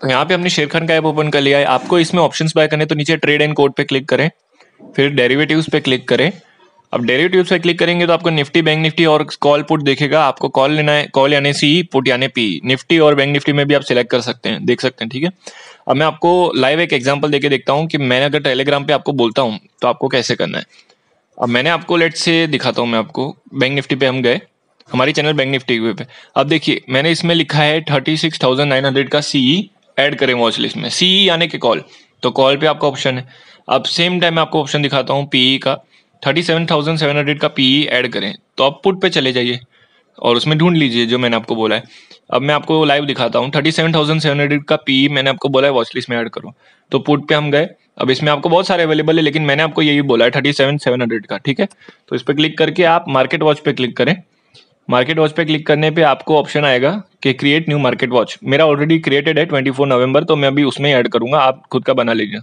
तो यहाँ पे हमने शेरखान का ऐप ओपन कर लिया है आपको इसमें ऑप्शंस बाय करने तो नीचे ट्रेड एंड कोड पे क्लिक करें फिर डेरिवेटिव्स पे क्लिक करें अब डेरिवेटिव्स पे क्लिक करेंगे तो आपको निफ्टी बैंक निफ्टी और कॉल पुट देखेगा आपको कॉल लेना है कॉल यानी सी पुट यानी पी निफ्टी और बैंक निफ्टी में भी आप सिलेक्ट कर सकते हैं देख सकते हैं ठीक है अब मैं आपको लाइव एक एग्जाम्पल देके देखता हूँ कि मैंने अगर टेलीग्राम पे आपको बोलता हूँ तो आपको कैसे करना है अब मैंने आपको लेट से दिखाता हूँ मैं आपको बैंक निफ्टी पे हम गए हमारी चैनल बैंक निफ्टी पे अब देखिए मैंने इसमें लिखा है thirty six thousand nine hundred का सीई ऐड करें वॉच लिस्ट में सी e यानी कि कॉल तो कॉल पे आपका ऑप्शन है अब सेम टाइम मैं आपको ऑप्शन दिखाता हूँ पीई e का thirty seven thousand seven hundred का पीई ऐड e करें तो आप पुट पे चले जाइए और उसमें ढूंढ लीजिए जो मैंने आपको बोला है अब मैं आपको लाइव दिखाता हूँ thirty seven thousand seven hundred का पी मैंने आपको बोला है वॉच लिस्ट में ऐड करो तो पुट पे हम गए अब इसमें आपको बहुत सारे अवेलेबल है लेकिन मैंने आपको यही बोला है थर्टी सेवन सेवन हंड्रेड का ठीक है तो इस पर क्लिक करके आप मार्केट वॉच पे क्लिक करें मार्केट वॉच पे क्लिक करने पे आपको ऑप्शन आएगा कि क्रिएट न्यू मार्केट वॉच मेरा ऑलरेडी क्रिएटेड है ट्वेंटी फोर नवंबर तो मैं अभी उसमें ऐड करूंगा आप खुद का बना लीजिए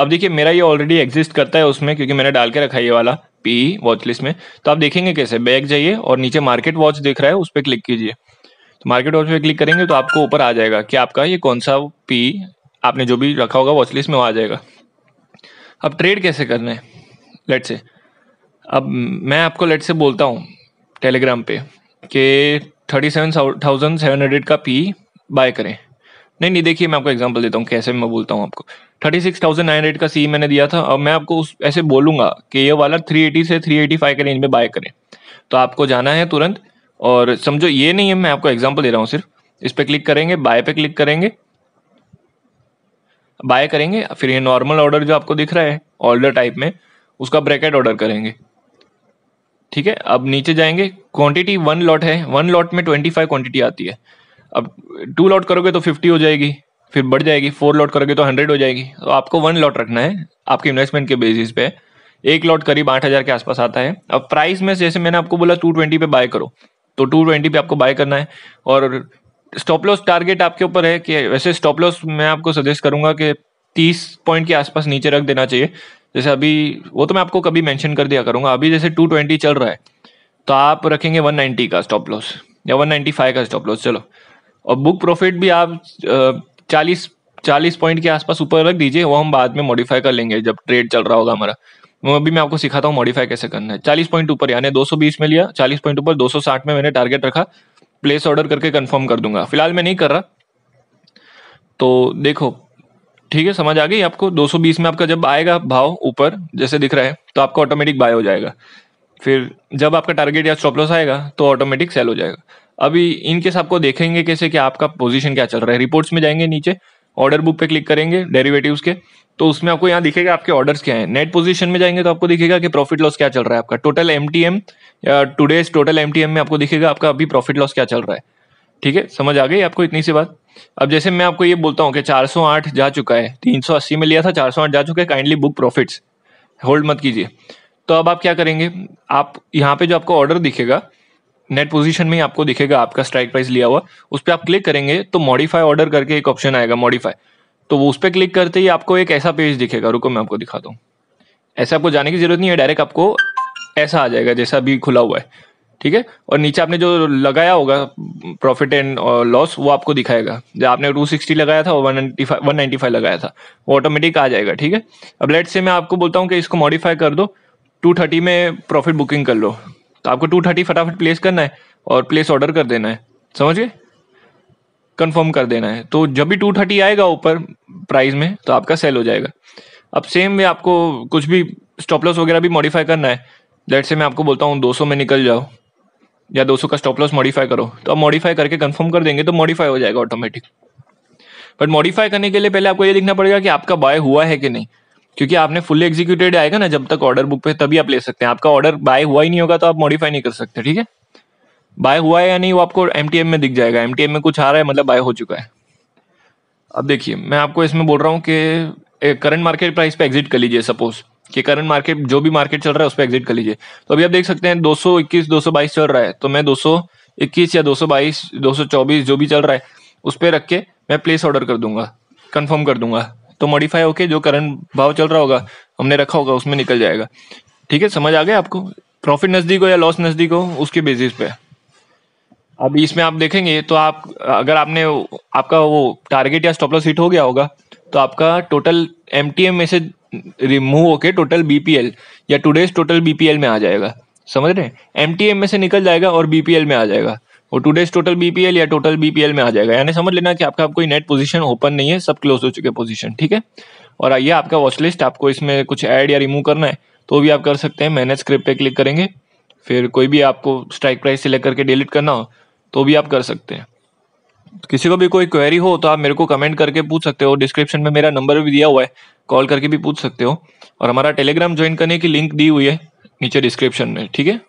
अब देखिए मेरा ये ऑलरेडी एग्जिस्ट करता है उसमें क्योंकि मैंने डाल के रखा है ये वाला पी वॉच लिस्ट में तो आप देखेंगे कैसे बैग जाइए और नीचे मार्केट वॉच दिख रहा है उस पर क्लिक कीजिए तो मार्केट वॉच पे क्लिक करेंगे तो आपको ऊपर आ जाएगा कि आपका ये कौन सा पी e, आपने जो भी रखा होगा वॉच लिस्ट में वो आ जाएगा अब ट्रेड कैसे करना है लेट से अब मैं आपको लेट से बोलता हूँ टेलीग्राम पे कि thirty seven thousand seven hundred का पी बाय करें नहीं नहीं देखिए मैं आपको एग्जांपल देता हूँ कैसे मैं बोलता हूँ आपको thirty six thousand nine hundred का सी मैंने दिया था अब मैं आपको उस ऐसे बोलूँगा कि ये वाला थ्री एटी से थ्री एटी फाइव के रेंज में बाय करें तो आपको जाना है तुरंत और समझो ये नहीं है मैं आपको एग्जाम्पल दे रहा हूँ सिर्फ इस पर क्लिक करेंगे बाय पे क्लिक करेंगे बाय करेंगे फिर ये नॉर्मल ऑर्डर जो आपको दिख रहा है ऑर्डर टाइप में उसका ब्रैकेट ऑर्डर करेंगे ठीक है अब नीचे जाएंगे क्वांटिटी वन लॉट है वन लॉट में ट्वेंटी फाइव क्वांटिटी आती है अब टू लॉट करोगे तो फिफ्टी हो जाएगी फिर बढ़ जाएगी फोर लॉट करोगे तो हंड्रेड हो जाएगी तो आपको वन लॉट रखना है आपके इन्वेस्टमेंट के बेसिस पे एक लॉट करीब आठ हज़ार के आसपास आता है अब प्राइस में जैसे मैंने आपको बोला टू ट्वेंटी पे बाय करो तो टू ट्वेंटी पे आपको बाय करना है और स्टॉप लॉस टारगेट आपके ऊपर है कि वैसे स्टॉप लॉस मैं आपको सजेस्ट करूंगा कि तीस पॉइंट के आसपास नीचे रख देना चाहिए जैसे अभी वो तो मैं आपको कभी मेंशन कर दिया करूंगा अभी जैसे 220 चल रहा है तो आप रखेंगे 190 का स्टॉप लॉस या 195 का स्टॉप लॉस चलो और बुक प्रॉफिट भी आप चालीस चालीस पॉइंट के आसपास ऊपर रख दीजिए वो हम बाद में मॉडिफाई कर लेंगे जब ट्रेड चल रहा होगा हमारा वो अभी मैं आपको सिखाता हूँ मॉडिफाई कैसे करना है चालीस पॉइंट ऊपर यानी दो में लिया चालीस पॉइंट ऊपर दो में मैंने टारगेट रखा प्लेस ऑर्डर करके कंफर्म कर दूंगा फिलहाल मैं नहीं कर रहा तो देखो ठीक है समझ आ गई आपको 220 में आपका जब आएगा भाव ऊपर जैसे दिख रहा है तो आपका ऑटोमेटिक बाय हो जाएगा फिर जब आपका टारगेट या स्टॉप लॉस आएगा तो ऑटोमेटिक सेल हो जाएगा अभी इनकेस आपको देखेंगे कैसे कि आपका पोजीशन क्या चल रहा है रिपोर्ट्स में जाएंगे नीचे ऑर्डर बुक पे क्लिक करेंगे डेरिवेटिव्स के तो उसमें आपको यहाँ दिखेगा आपके ऑर्डर्स क्या है नेट पोजीशन में जाएंगे तो आपको दिखेगा कि प्रॉफिट लॉस क्या चल रहा है आपका total M T M today's total M में आपको दिखेगा आपका अभी प्रॉफिट लॉस क्या चल रहा है ठीक है समझ आ गई आपको इतनी सी बात अब जैसे मैं आपको ये बोलता हूँ कि 408 जा चुका है 380 में लिया था 408 जा चुका है काइंडली बुक प्रॉफिट्स होल्ड मत कीजिए तो अब आप क्या करेंगे आप यहाँ पे जो आपको ऑर्डर दिखेगा नेट पोजीशन में ही आपको दिखेगा आपका स्ट्राइक प्राइस लिया हुआ उस पर आप क्लिक करेंगे तो मॉडिफाई ऑर्डर करके एक ऑप्शन आएगा मॉडिफाई तो वो उस पर क्लिक करते ही आपको एक ऐसा पेज दिखेगा रुको मैं आपको दिखाता हूँ ऐसे आपको जाने की जरूरत नहीं है डायरेक्ट आपको ऐसा आ जाएगा जैसा अभी खुला हुआ है ठीक है और नीचे आपने जो लगाया होगा प्रॉफिट एंड लॉस वो आपको दिखाएगा जब आपने 260 लगाया था वन 195 195 लगाया था वो ऑटोमेटिक आ जाएगा ठीक है अब लेट से मैं आपको बोलता हूँ कि इसको मॉडिफाई कर दो 230 में प्रॉफिट बुकिंग कर लो तो आपको 230 फटाफट प्लेस करना है और प्लेस ऑर्डर कर देना है समझ गए कर देना है तो जब भी टू आएगा ऊपर प्राइस में तो आपका सेल हो जाएगा अब सेम वे आपको कुछ भी स्टॉप लॉस वगैरह भी मॉडिफाई करना है लेट से मैं आपको बोलता हूँ 200 में निकल जाओ या 200 का स्टॉप लॉस मॉडिफाई करो तो आप मॉडिफाई करके कंफर्म कर देंगे तो मॉडिफाई हो जाएगा ऑटोमेटिक बट मॉडिफाई करने के लिए पहले आपको ये देखना पड़ेगा कि आपका बाय हुआ है कि नहीं क्योंकि आपने फुल्ली एग्जीक्यूटेड आएगा ना जब तक ऑर्डर बुक पे तभी आप ले सकते हैं आपका ऑर्डर बाय हुआ ही नहीं होगा तो आप मॉडिफाई नहीं कर सकते ठीक है बाय हुआ है या नहीं वो आपको एम में दिख जाएगा एम में कुछ आ रहा है मतलब बाय हो चुका है अब देखिए मैं आपको इसमें बोल रहा हूँ कि करंट मार्केट प्राइस पे एग्जिट कर लीजिए सपोज कि करंट मार्केट जो भी मार्केट चल रहा है उस पर एग्जिट कर लीजिए तो अभी आप देख सकते हैं 221 222 चल रहा है तो मैं 221 या 222 224 जो भी चल रहा है उस पर रख के मैं प्लेस ऑर्डर कर दूंगा कंफर्म कर दूंगा तो मॉडिफाई होके जो करंट भाव चल रहा होगा हमने रखा होगा उसमें निकल जाएगा ठीक है समझ आ गया आपको प्रॉफिट नज़दीक हो या लॉस नज़दीक हो उसके बेसिस पे अब इसमें आप देखेंगे तो आप अगर आपने आपका वो टारगेट या स्टॉप लॉस हिट हो गया होगा तो आपका टोटल एम में से रिमूव होके टोटल बीपीएल या डेज टोटल बीपीएल में आ जाएगा समझ रहे हैं एमटीएम में से निकल जाएगा और बीपीएल में आ जाएगा और डेज टोटल बीपीएल या टोटल बीपीएल में आ जाएगा यानी समझ लेना कि आपका कोई नेट पोजीशन ओपन नहीं है सब क्लोज हो चुके पोजीशन ठीक है और आइए आपका वॉच लिस्ट आपको इसमें कुछ ऐड या रिमूव करना है तो भी आप कर सकते हैं मैनेज स्क्रिप्ट पे क्लिक करेंगे फिर कोई भी आपको स्ट्राइक प्राइस से लेकर डिलीट करना हो तो भी आप कर सकते हैं किसी को भी कोई क्वेरी हो तो आप मेरे को कमेंट करके पूछ सकते हो डिस्क्रिप्शन में मेरा नंबर भी दिया हुआ है कॉल करके भी पूछ सकते हो और हमारा टेलीग्राम ज्वाइन करने की लिंक दी हुई है नीचे डिस्क्रिप्शन में ठीक है